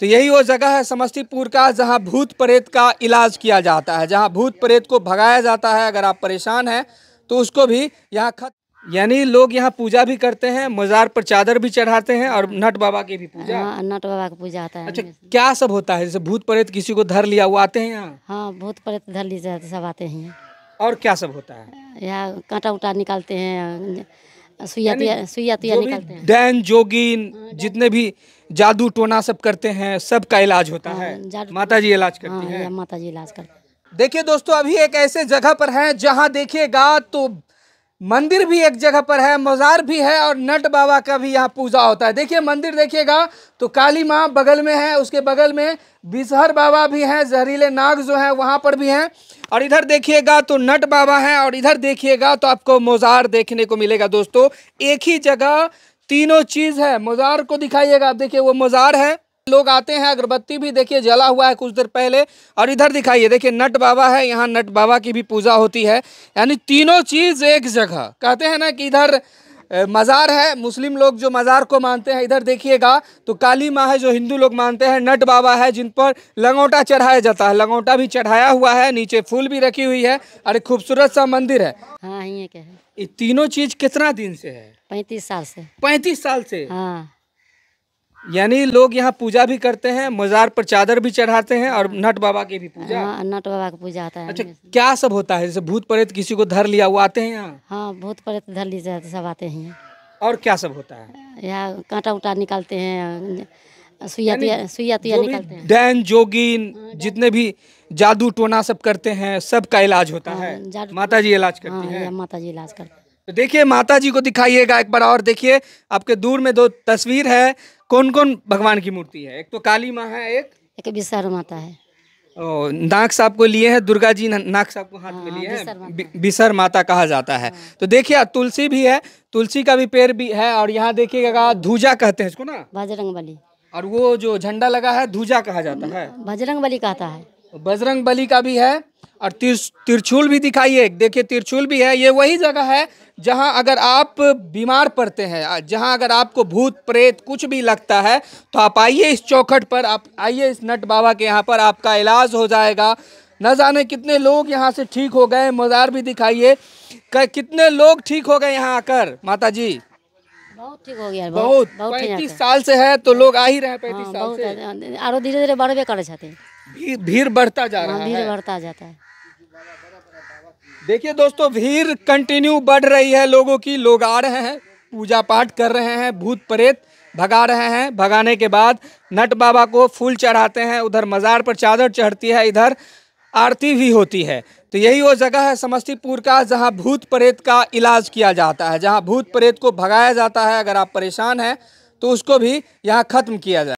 तो यही वो जगह है समस्तीपुर का जहां भूत प्रेत का इलाज किया जाता है जहां भूत प्रेत को भगाया जाता है अगर आप परेशान हैं तो उसको भी यहाँ खत यानी लोग यहाँ पूजा भी करते हैं मज़ार पर चादर भी चढ़ाते हैं और नट बाबा की भी पूजा हाँ, नट बाबा की पूजा आता है अच्छा क्या सब होता है जैसे भूत प्रेत किसी को धर लिया वो आते हैं यहाँ हाँ भूत प्रेत धर लिया सब आते हैं और क्या सब होता है यहाँ कांटा उटा निकालते हैं सुइया तो सुइया तो हैं डैन जोगिन हाँ, जितने भी जादू टोना सब करते हैं सबका इलाज होता हाँ, है माता जी इलाज करती हाँ, है माता जी इलाज करते देखिए दोस्तों अभी एक ऐसे जगह पर है जहां देखिएगा तो मंदिर भी एक जगह पर है मज़ार भी है और नट बाबा का भी यहाँ पूजा होता है देखिए मंदिर देखिएगा तो काली माँ बगल में है उसके बगल में बिसहर बाबा भी हैं जहरीले नाग जो है वहाँ पर भी हैं और इधर देखिएगा तो नट बाबा हैं और इधर देखिएगा तो आपको मज़ार देखने को मिलेगा दोस्तों एक ही जगह तीनों चीज़ है मज़ार को दिखाइएगा आप देखिए वो मज़ार है लोग आते हैं अगरबत्ती भी देखिए जला हुआ है कुछ देर पहले और इधर दिखाइए देखिए नट बाबा है यहाँ नट बाबा की भी पूजा होती है यानी तीनों चीज़ एक जगह कहते हैं ना कि इधर मज़ार है मुस्लिम लोग जो मज़ार को मानते हैं इधर देखिएगा तो काली माँ है जो हिंदू लोग मानते हैं नट बाबा है जिन पर लंगोटा चढ़ाया जाता है लंगोटा भी चढ़ाया हुआ है नीचे फूल भी रखी हुई है और एक खूबसूरत सा मंदिर है हाँ ये क्या है ये तीनों चीज़ कितना दिन से है पैंतीस साल से पैंतीस साल से हाँ यानी लोग यहाँ पूजा भी करते हैं मजार पर चादर भी चढ़ाते हैं और नट बाबा की भी पूजा हाँ, नट बाबा की पूजा आता है अच्छा क्या सब होता है जैसे भूत प्रेत किसी को धर लिया वो आते हैं यहाँ हाँ भूत प्रेत धर लिया जाते सब आते हैं और क्या सब होता है यहाँ कांटा उटा निकालते हैं सुइया सुइया निकालते हैं डैन जोगिन हाँ, जितने भी जादू टोना सब करते हैं सबका इलाज होता हाँ, है माता जी इलाज करती हाँ, है माता जी इलाज करते हैं तो देखिए माता जी को दिखाइएगा एक बार और देखिए आपके दूर में दो तस्वीर है कौन कौन भगवान की मूर्ति है एक तो काली माँ है एक एक विशाल माता है ओ, नाक साहब को लिए है दुर्गा जी नाक साहब को हाथ में हाँ, लिए है बिसर माता कहा जाता है हाँ। तो देखिए तुलसी भी है तुलसी का भी पेड़ भी है और यहाँ देखिएगा धूजा कहते हैं इसको ना बजरंग बली और वो जो झंडा लगा है धूजा कहा जाता है बजरंग बली कहता है बजरंग बली का भी है और तिर तिरछुल भी दिखाइए देखिए तिरछुल भी है ये वही जगह है जहाँ अगर आप बीमार पड़ते हैं जहाँ अगर आपको भूत प्रेत कुछ भी लगता है तो आप आइए इस चौखट पर आप आइए इस नट बाबा के यहाँ पर आपका इलाज हो जाएगा न जाने कितने लोग यहाँ से ठीक हो गए मज़ार भी दिखाइए कितने लोग ठीक हो गए यहाँ आकर माता जी बहुत ठीक हो गया बहुत बहुत पैंतीस साल से है तो लोग आ ही रहे हाँ, पैंतीस साल से और हाँ, धीरे धीरे बढ़वे करे जाते भीड़ बढ़ता जा रहा हाँ, है भीड़ बढ़ता जाता है देखिए दोस्तों भीड़ कंटिन्यू बढ़ रही है लोगों की लोग आ रहे हैं पूजा पाठ कर रहे हैं भूत प्रेत भगा रहे हैं भगाने के बाद नट बाबा को फूल चढ़ाते हैं उधर मज़ार पर चादर चढ़ती है इधर आरती भी होती है तो यही वो जगह है समस्तीपुर का जहाँ भूत प्रेत का इलाज किया जाता है जहाँ भूत प्रेत को भगाया जाता है अगर आप परेशान हैं तो उसको भी यहाँ ख़त्म किया जाए